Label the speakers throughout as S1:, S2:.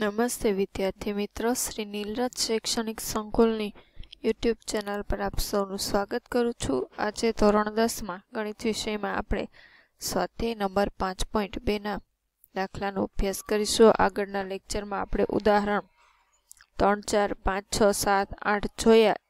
S1: નમસ્તે વિદ્યાર્થી મિત્રો શ્રી નીલરજ શૈક્ષણિક સંકુલની યુટ્યુબ ચેનલ પર આપ સૌનું સ્વાગત કરું છું આજે ધોરણ દસમાં ગણિત વિષયમાં આપણે સ્વાધ્યાય નંબર પાંચ પોઈન્ટ બેના દાખલાનો અભ્યાસ કરીશું આગળના લેક્ચરમાં આપણે ઉદાહરણ ત્રણ ચાર પાંચ છ સાત આઠ જોયા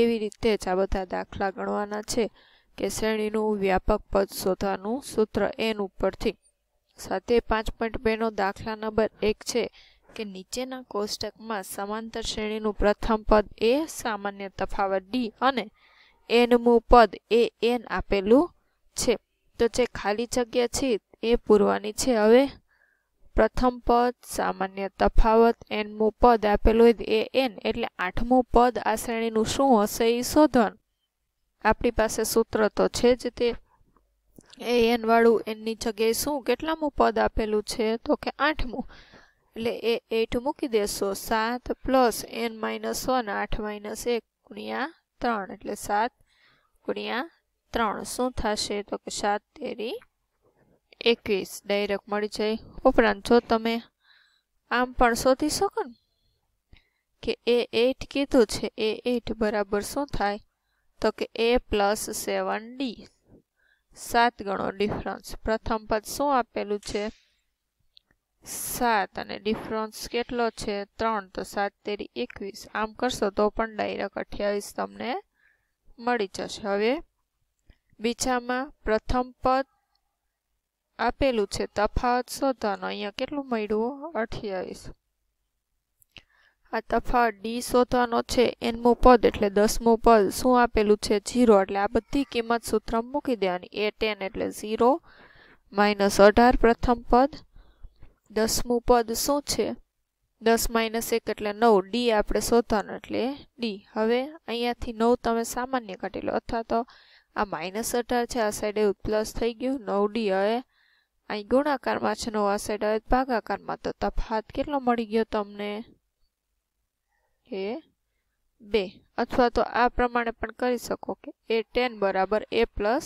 S1: એવી રીતે જ આ બધા દાખલા ગણવાના છે કે શ્રેણીનું વ્યાપક પદ શોધવાનું સૂત્ર એન ઉપરથી સાથે પાંચ પોઈન્ટ બેનો દાખલા નંબર એક છે કે નીચેના કોષ્ટકમાં સમાંતર શ્રેણીનું પ્રથમ પદ એ સામાન્ય તફાવત ડી અને એનમું પદ એ એન આપેલું છે તો જે ખાલી જગ્યા છે એ પૂરવાની છે હવે પ્રથમ પદ સામાન્ય તફાવત એનમું પદ આપેલું હોય એ એન એટલે આઠમું પદ આ શ્રેણીનું શું હશે એ શોધવાનું આપણી પાસે સૂત્ર તો છે જ તે એ એનવાળું એનની જગ્યાએ શું કેટલામું પદ આપેલું છે તો કે આઠમું એટલે એ એટ મૂકી દેશો સાત પ્લસ એન માઇનસ વન આઠ માઇનસ એક ગુણ્યા ત્રણ એટલે સાત ગુણ્યા ત્રણ શું થશે તો કે સાત તેરી એકવીસ ડાયરેક્ટ મળી જાય ઉપરાંત જો તમે આમ પણ શોધી શકો ને કે એ એટ કીધું છે એ એટ બરાબર શું થાય તો કે એ પ્લસ સેવન ડી સાત ગણો ડિફરન્સ પ્રથમ પદ શું આપેલું છે સાત અને ડિફરન્સ કેટલો છે ત્રણ તો સાત તેરી એકવીસ આમ કરશો તો પણ ડાયરેક્ટ અઠ્યાવીસ તમને મળી જશે હવે બીજામાં પ્રથમ પદ આપેલું છે તફાવત શોધવાનો અહીંયા કેટલું મળ્યું અઠ્યાવીસ આ તફાવત ડી શોધવાનો છે એનમું પદ એટલે દસમું પદ શું આપેલું છે જીરો એટલે આ બધી કિંમત સૂત્રમાં મૂકી દેવાની એ ટેન એટલે ઝીરો માઇનસ અઢાર પ્રથમ પદ દસમું પદ શું છે દસ માઇનસ એક એટલે નવ ડી આપણે શોધવાનું એટલે ડી હવે અહીંયાથી નવ તમે સામાન્ય કાઢી લો અથવા તો આ માઇનસ અઢાર છે આ સાઈડ એવું પ્લસ થઈ ગયું નવ ડી હવે અહીં ગુણાકારમાં છે નવ આ સાઈડ હવે ભાગાકારમાં તો તફાત કેટલો મળી ગયો તમને એ બે અથવા તો આ પ્રમાણે પણ કરી શકો કે એ ટેન બરાબર એ પ્લસ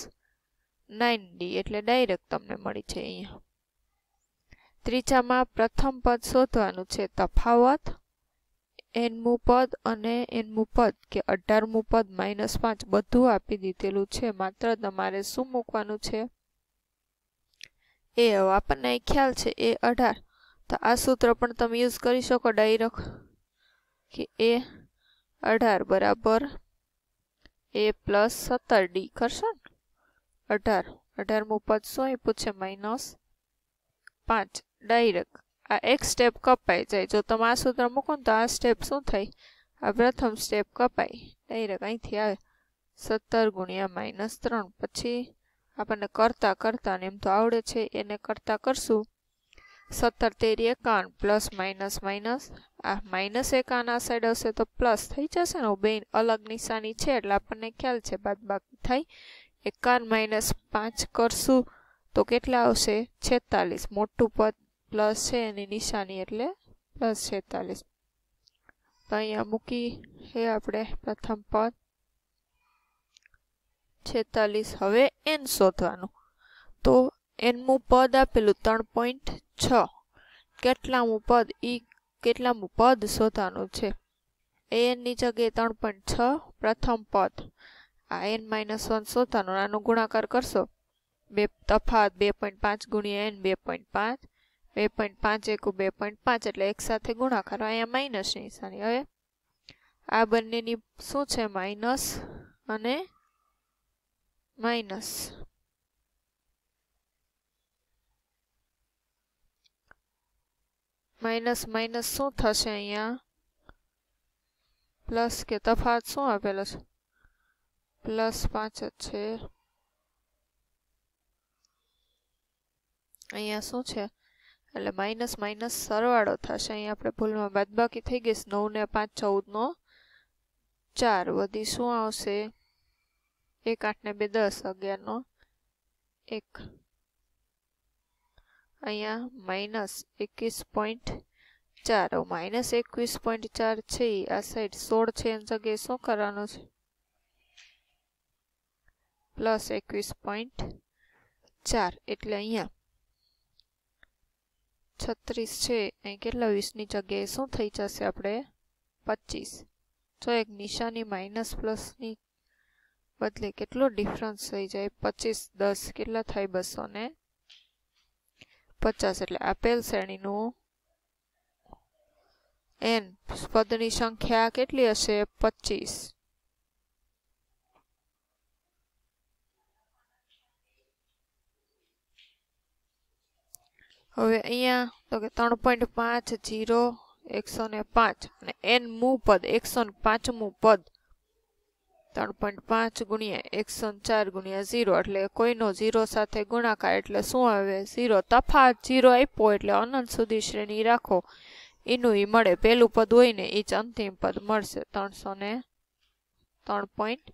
S1: નાઇન ડી એટલે ડાયરેક્ટ તમને મળી છે અહીંયા ત્રીજામાં પ્રથમ પદ શોધવાનું છે તફાવત એનમું પદ અને એનમું પદ કે અઢારમું પદ માઇનસ પાંચ બધું આપી દીધેલું છે માત્ર તમારે શું મૂકવાનું છે એ હવે આપણને ખ્યાલ છે એ અઢાર તો આ સૂત્ર પણ તમે યુઝ કરી શકો ડાયરેક્ટ કે એ અઢાર બરાબર એ પ્લસ સત્તર ડી કરશો ને અઢાર અઢારમું પદ શું પૂછે માઇનસ પાંચ ડાયરેક્ટ આ એક સ્ટેપ કપાઈ જાય જો તમે આ સૂત્ર મૂકો તો આ સ્ટેપ શું થાય આ પ્રથમ સ્ટેપ કપાય ડાયરેક્ટ અહીંથી આવે સત્તર ગુણ્યા માઇનસ ત્રણ પછી આપણને કરતાં કરતાં એમ તો આવડે છે એને કરતાં કરશું સત્તર તેરી એકાવન પ્લસ માઇનસ માઇનસ આ માઇનસ એકાવન આ સાઈડ આવશે તો પ્લસ થઈ જશે ને બે અલગ નિશાની છે એટલે આપણને ખ્યાલ છે બાદ બાકી થાય એકાવન માઇનસ પાંચ કરશું તો કેટલા આવશે છેતાલીસ મોટું પદ પ્લસ છે એની નિશાની એટલે પ્લસ છેતાલીસ તો અહીંયા મૂકીએ આપણે પ્રથમ પદ છેતાલીસ હવે એન શોધવાનું તો એનમું પદ આપેલું ત્રણ પોઈન્ટ છ કેટલામું પદ એ કેટલામું પદ શોધવાનું છે એનની જગ્યાએ ત્રણ પોઈન્ટ છ પ્રથમ પદ આ એન માઇનસ વન શોધવાનું આનો ગુણાકાર કરશો બે તફાત બે પોઈન્ટ પાંચ ગુણ્યા એન બે પોઈન્ટ પાંચ બે પોઈન્ટ પાંચ એકુ બે પોઈન્ટ પાંચ એટલે એક સાથે ગુણાકાર અહીંયા માઇનસની નિશાની હવે આ બંનેની શું છે માઇનસ અને માઇનસ માઇનસ માઇનસ શું થશે અહીંયા પ્લસ કે તફાત શું આપેલો છે પ્લસ પાંચ જ છે અહીંયા શું છે એટલે માઇનસ માઇનસ સરવાળો થશે અહીં આપણે ભૂલમાં બાદબાકી થઈ ગઈ નવને પાંચ ચૌદનો ચાર વધી શું આવશે એક આઠને બે દસ અગિયારનો એક અહીંયા માઇનસ એકવીસ પોઈન્ટ ચાર માઇનસ એકવીસ પોઈન્ટ ચાર છે આ સાઈડ સોળ છે એની જગ્યાએ શું કરવાનું છે પ્લસ એકવીસ પોઈન્ટ ચાર એટલે અહીંયા છત્રીસ છે અહીં કેટલા વીસની જગ્યાએ શું થઈ જશે આપણે પચીસ તો એક નિશાની માઇનસ પ્લસની બદલે કેટલો ડિફરન્સ થઈ જાય પચીસ દસ કેટલા થાય બસો ને પચાસ એટલે આપેલ શ્રેણીનું એન પદની સંખ્યા કેટલી હશે પચીસ હવે અહીંયા તો કે ત્રણ પોઈન્ટ પાંચ જીરો એકસો ને પાંચ અને એન મૂ પદ એકસો ને પાંચમું પદ ત્રણ પોઈન્ટ પાંચ ગુણ્યા એકસો ને ચાર ગુણ્યા ઝીરો એટલે કોઈનો ઝીરો સાથે ગુણાકાર એટલે શું આવે ઝીરો તફાત ઝીરો આપ્યો એટલે અનંત સુધી શ્રેણી રાખો એનું એ મળે પહેલું પદ હોય ને એ જ અંતિમ પદ મળશે ત્રણસો ને ત્રણ પોઈન્ટ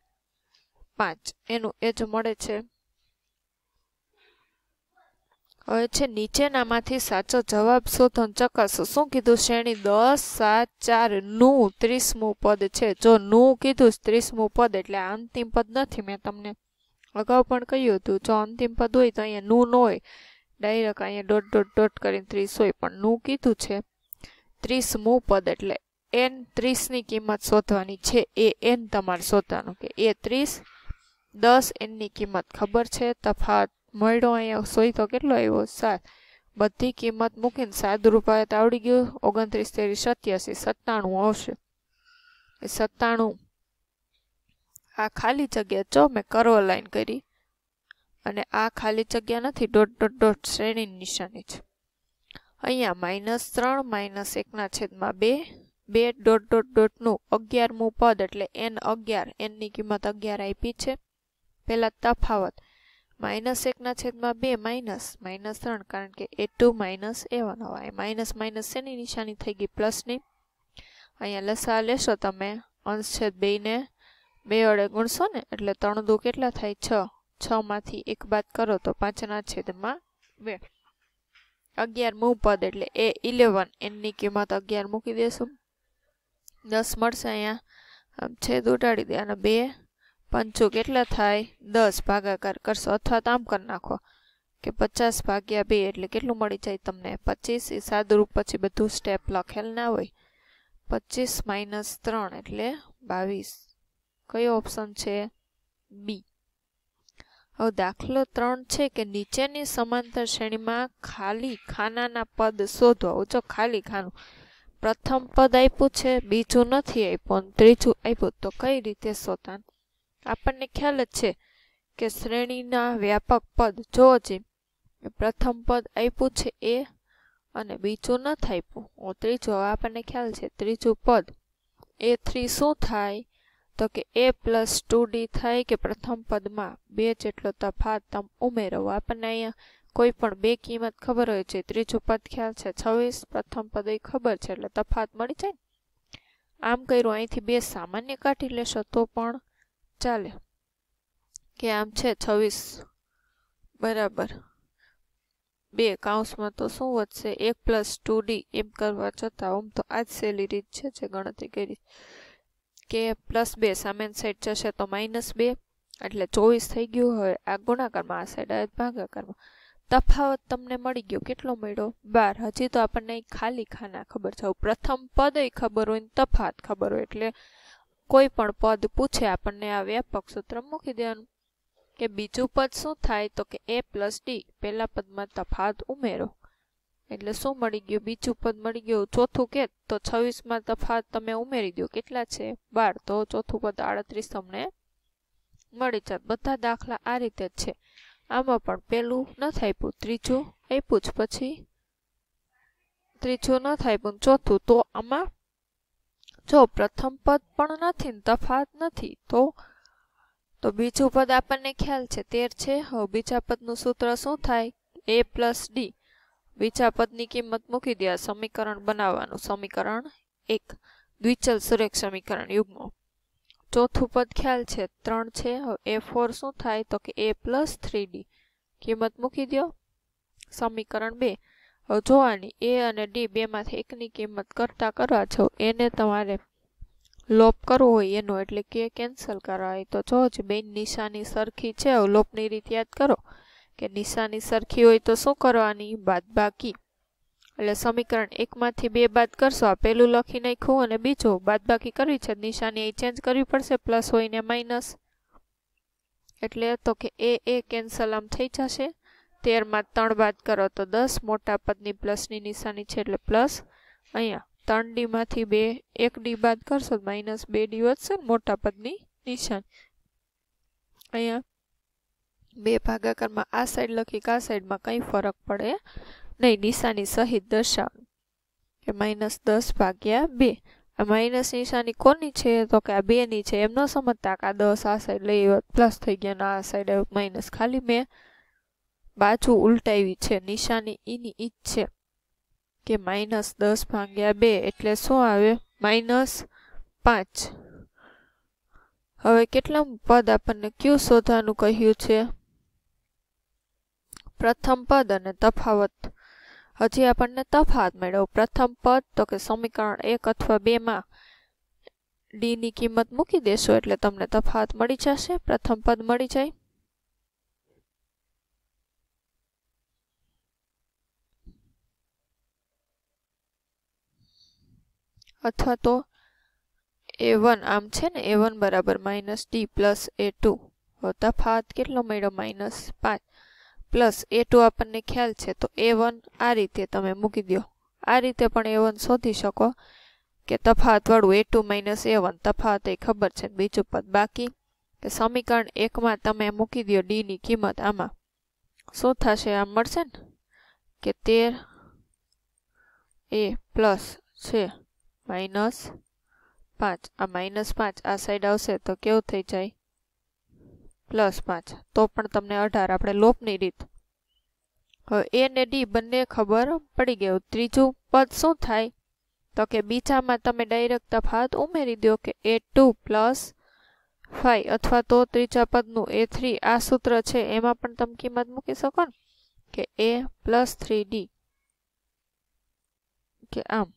S1: પાંચ એનું એ જ મળે છે હવે છે નીચેનામાંથી સાચો જવાબ શોધન ચકાસો શું કીધું શ્રેણી દસ સાત ચાર નું ત્રીસમું પદ છે જો નું કીધું ત્રીસમું પદ એટલે આ અંતિમ પદ નથી મેં તમને અગાઉ પણ કહ્યું હતું જો અંતિમ પદ હોય તો અહીંયા નું ન હોય ડાયરેક્ટ અહીંયા ડોટ ડોટ ડોટ કરીને ત્રીસ હોય પણ નું કીધું છે ત્રીસમું પદ એટલે એન ત્રીસની કિંમત શોધવાની છે એ એન તમારે શોધવાનું કે એ ત્રીસ દસ એનની કિંમત ખબર છે તફાત મળ્યો અહીંયા સોય તો કેટલો આવ્યો સાત બધી કિંમત મૂકીને સાત રૂપિયા તો આવડી ગયું ઓગણત્રીસ તેરી સત્યાસી સત્તાણું આવશે એ સત્તાણું આ ખાલી જગ્યા જો મેં કરવો લાઈન કરી અને આ ખાલી જગ્યા નથી ડોટ ડોટ ડોટ શ્રેણીની નિશાની છે અહીંયા માઇનસ ત્રણ માઇનસ એકના છેદમાં બે બે ડોટ ડોટ ડોટનું અગિયારમું પદ એટલે એન અગિયાર એનની કિંમત અગિયાર આપી છે પહેલાં તફાવત માઇનસ એકના છેદમાં બે માઇનસ માઇનસ ત્રણ કારણ કે A two minus A one હવે માઇનસ માઇનસ શેની નિશાની થઈ ગઈ પ્લસની અહીંયા લસા લેશો તમે અંશ છેદ બેને બે વડે ગુણશો ને એટલે ત્રણ દુ કેટલા થાય છ છમાંથી એક બાદ કરો તો પાંચના છેદમાં બે અગિયાર પદ એટલે એ ઇલેવન એનની કિંમત અગિયાર મૂકી દેશું દસ મળશે અહીંયા છેદ ઉટાડી દે અને બે પંચોક એટલે થાય દસ ભાગાકાર કરશો અથવા તો આમ કરી નાખો કે પચાસ ભાગ્યા બે એટલે કેટલું મળી જાય તમને પચીસ એ સાદુરૂપ પછી બધું સ્ટેપ લખેલ ના હોય પચીસ માઇનસ ત્રણ એટલે બાવીસ કયો ઓપ્શન છે બી હવે દાખલો ત્રણ છે કે નીચેની સમાંતર શ્રેણીમાં ખાલી ખાનાના પદ શોધો જો ખાલી ખાનું પ્રથમ પદ આપ્યું છે બીજું નથી આપ્યું ત્રીજું આપ્યું તો કઈ રીતે શોધવાનું આપણને ખ્યાલ જ છે કે શ્રેણીના વ્યાપક પદ જો જે પ્રથમ પદ આપ્યું છે એ અને બીજું ન આપ્યું ત્રીજું હવે આપણને ખ્યાલ છે ત્રીજું પદ એ થ્રી શું થાય તો કે એ પ્લસ ટુ ડી થાય કે પ્રથમ પદમાં બે જેટલો તફાત ઉમેરો આપણને અહીંયા કોઈ પણ બે કિંમત ખબર હોય છે ત્રીજું પદ ખ્યાલ છે છવ્વીસ પ્રથમ પદ એ ખબર છે એટલે તફાત મળી જાય આમ કર્યું અહીંથી બે સામાન્ય કાઢી લેશો તો પણ ચાલે કે આમ છે છવ્વીસ બરાબર બે કાઉન્સમાં તો શું વધશે એક પ્લસ ટુ ડી એમ કરવા જતાં આમ તો આ જ સહેલી રીત છે જે ગણતરી કરી કે પ્લસ બે સામેની સાઈડ જશે તો માઇનસ બે એટલે ચોવીસ થઈ ગયું હવે આ ગુણાકારમાં આ સાઈડ આ ભાગાકારમાં તફાવત તમને મળી ગયો કેટલો મળ્યો બાર હજી તો આપણને ખાલી ખાના ખબર છે પ્રથમ પદ ખબર હોય ને તફાત ખબર હોય એટલે કોઈ પણ પદ પૂછે આપણને આ વ્યાપક સૂત્ર મૂકી દેવાનું કે બીજું પદ શું થાય તો કે એ પ્લસ ડી પહેલા પદમાં તફાત ઉમેરો એટલે શું મળી ગયું બીજું પદ મળી ગયું ચોથું કે તો છવ્વીસમાં તફાત તમે ઉમેરી દો કેટલા છે બાર તો ચોથું પદ આડત્રીસ તમને મળી જાત બધા દાખલા આ રીતે જ છે આમાં પણ પહેલું નથી આપ્યું ત્રીજું આપ્યું જ પછી ત્રીજું ન થાય પણ ચોથું તો આમાં જો પ્રથમ પદ પણ નથી ને તફાત નથી તો તો બીજું પદ આપણને ખ્યાલ છે તેર છે હવે બીજા પદનું સૂત્ર શું થાય એ પ્લસ ડી બીજા પદની કિંમત મૂકી દે સમીકરણ બનાવવાનું સમીકરણ એક દ્વિચલ સુરેખ સમીકરણ યુગ્મ ચોથું પદ ખ્યાલ છે ત્રણ છે હવે એ ફોર શું થાય તો કે એ પ્લસ થ્રી ડી કિંમત મૂકી દો સમીકરણ બે જોવાની એ અને ડી બેમાંથી એકની કિંમત કરતા કરવા છો એને તમારે લોપ કરવો હોય એનો એટલે કે કેન્સલ કરાય તો જો જ બે નિશાની સરખી છે લોપની રીત યાદ કરો કે નિશાની સરખી હોય તો શું કરવાની બાદ બાકી એટલે સમીકરણ એકમાંથી બે બાદ કરશો આ પહેલું લખી નાખ્યું અને બીજું બાકી કરવી છે નિશાની એ ચેન્જ કરવી પડશે પ્લસ હોય ને માઇનસ એટલે તો કે એ એ કેન્સલ આમ થઈ જશે તેરમાં ત્રણ બાદ કરો તો દસ મોટા પદની પ્લસની નિશાની છે એટલે પ્લસ અહીંયા ત્રણ ડીમાંથી બે એક ડી બાદ કરશો તો માઇનસ બે ડી વધશે મોટા પદની નિશાની અહીંયા બે ભાગાકારમાં આ સાઈડ લખી કે આ સાઈડમાં કંઈ ફરક પડે નહીં નિશાની સહિત દર્શાવે કે માઇનસ દસ ભાગ્યા બે આ માઇનસ નિશાની કોની છે તો કે આ બેની છે એમ ન સમજતા કે આ દસ આ સાઈડ લઈ પ્લસ થઈ ગયા ને આ સાઈડ માઇનસ ખાલી મેં બાજુ ઉલટાવી છે નિશાની એની ઈ છે કે માઇનસ દસ ભાંગ્યા બે એટલે શું આવે માઇનસ પાંચ હવે કેટલા પદ આપણને ક્યુ શોધવાનું કહ્યું છે પ્રથમ પદ અને તફાવત હજી આપણને તફાવત મેળવો પ્રથમ પદ તો કે સમીકરણ એક અથવા બેમાં ડીની કિંમત મૂકી દેશો એટલે તમને તફાવત મળી જશે પ્રથમ પદ મળી જાય અથવા તો એ વન આમ છે ને એ વન બરાબર minus D plus A two તફાવત કેટલો મળ્યો માઇનસ પાંચ પ્લસ એ ટુ આપણને ખ્યાલ છે તો એ વન આ રીતે તમે મૂકી દો આ રીતે પણ એ વન શોધી શકો કે તફાતવાળું A two minus A one તફાવત એ ખબર છે બીજું પદ બાકી કે સમીકરણ એકમાં તમે મૂકી દો ડીની કિંમત આમાં શું થશે આમ મળશે ને કે તેર એ પ્લસ છે માઇનસ પાંચ આ માઇનસ પાંચ આ સાઈડ આવશે તો કેવું થઈ જાય પ્લસ પાંચ તો પણ તમને અઢાર આપણે લોપની રીત હવે એ ને ડી બંને ખબર પડી ગયું ત્રીજું પદ શું થાય તો કે બીજામાં તમે ડાયરેક્ટ તફાત ઉમેરી દો કે એ ટુ પ્લસ ફાઈવ અથવા તો ત્રીજા પદનું એ થ્રી આ સૂત્ર છે એમાં પણ તમે કિંમત મૂકી શકો ને કે એ પ્લસ થ્રી ડી કે આમ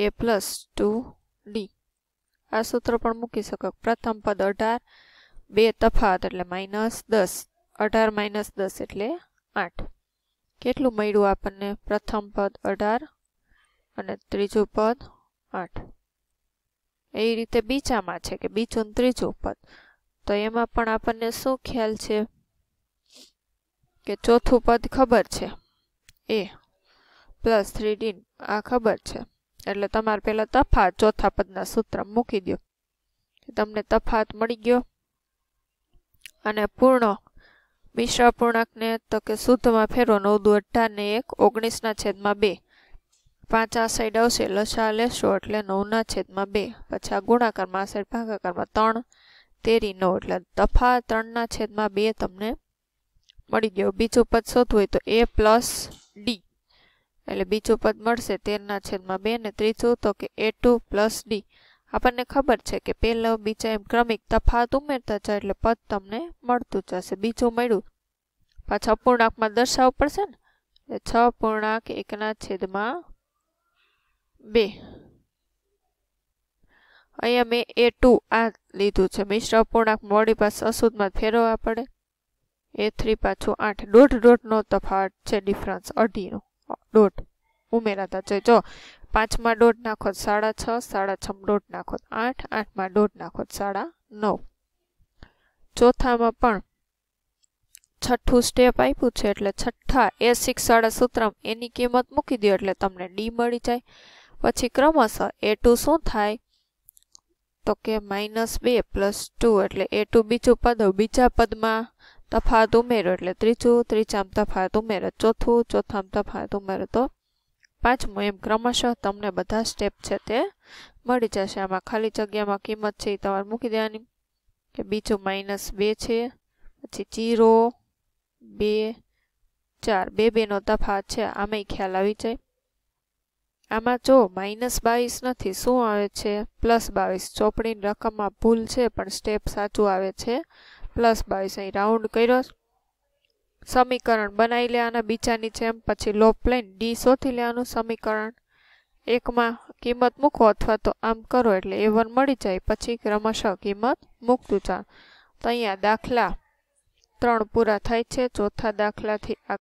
S1: એ પ્લસ ટુ ડી આ સૂત્ર પણ મૂકી શકો પ્રથમ પદ અઢાર બે તફાત એટલે માઇનસ દસ અઢાર માઇનસ દસ એટલે આઠ કેટલું મળ્યું આપણને પ્રથમ પદ અઢાર અને ત્રીજું પદ આઠ એ રીતે બીજામાં છે કે બીજું ત્રીજું પદ તો એમાં પણ આપણને શું ખ્યાલ છે કે ચોથું પદ ખબર છે એ પ્લસ થ્રી ડીન આ ખબર છે એટલે તમારે પહેલાં તફાત ચોથા પદના સૂત્રમાં મૂકી દો તમને તફાત મળી ગયો અને પૂર્ણ મિશ્ર અપૂર્ણાંકને તો કે શુદ્ધમાં ફેરો નવ દુ અઢાર ને એક ઓગણીસના છેદમાં બે પાંચ આ સાઈડ આવશે લસા લેશો એટલે નવના છેદમાં બે પછી આ ગુણાકારમાં આ સાઈડ ભાગાકારમાં ત્રણ તેરી નવ એટલે તફા ત્રણના છેદમાં બે તમને મળી ગયો બીજું પદ શોધવું હોય તો એ પ્લસ ડી એટલે બીજું પદ મળશે તેરના છેદમાં બે ને ત્રીજું તો કે એ ટુ પ્લસ ડી આપણને ખબર છે કે પહેલો બીજા એમ ક્રમિક તફાત ઉમેરતા જાય એટલે પદ તમને મળતું જશે બીજું મળ્યું પાછા અપૂર્ણાંકમાં દર્શાવવું પડશે ને એટલે છ પૂર્ણાંક એકના છેદમાં બે અહીંયા મેં એ ટુ આ લીધું છે મિશ્ર અપૂર્ણાંક મોડી પાસે અશુદ્ધમાં ફેરવવા પડે એ થ્રી પાછું આઠ દોઢ દોઢનો તફાવત છે ડિફરન્સ અઢીનો દોઢ ઉમેરાતા જાય પાંચમાં દોઢ નાખો સાડા છ સાડા છમાં દોઢ નાખો આઠ આઠમાં દોઢ નાખો સાડા નવ ચોથામાં પણ છઠ્ઠું સ્ટેપ આપ્યું છે એટલે છઠ્ઠા એ સિક્સ સાડા સૂત્રમ એની કિંમત મૂકી દો એટલે તમને ડી મળી જાય પછી ક્રમશઃ એ શું થાય તો કે માઇનસ બે પ્લસ ટુ એટલે એ ટુ બીજું પદ બીજા પદમાં તફાત ઉમેરો એટલે ત્રીજું ત્રીજામ તફાત ઉમેરો ચોથું ચોથામ તફાત ઉમેરો તો પાંચમું એમ ક્રમશઃ તમને બધા સ્ટેપ છે તે મળી જશે આમાં ખાલી જગ્યામાં કિંમત છે એ તમારે મૂકી દેવાની કે બીજું માઇનસ બે છે પછી જીરો બે ચાર બે બેનો તફાત છે આમાંય ખ્યાલ આવી જાય આમાં જો માઇનસ બાવીસ નથી શું આવે છે પ્લસ બાવીસ ચોપડીની રકમમાં ભૂલ છે પણ સ્ટેપ સાચું આવે છે પ્લસ બાવીસ અહીં રાઉન્ડ કર્યો સમીકરણ બનાવી લેવાના બીજાની જેમ પછી લોપ લઈને ડી શોધી લેવાનું સમીકરણ એકમાં કિંમત મૂકો અથવા તો આમ કરો એટલે એ વન મળી જાય પછી ક્રમશઃ કિંમત મૂકતું જા તો અહીંયા દાખલા ત્રણ પૂરા થાય છે ચોથા દાખલાથી આ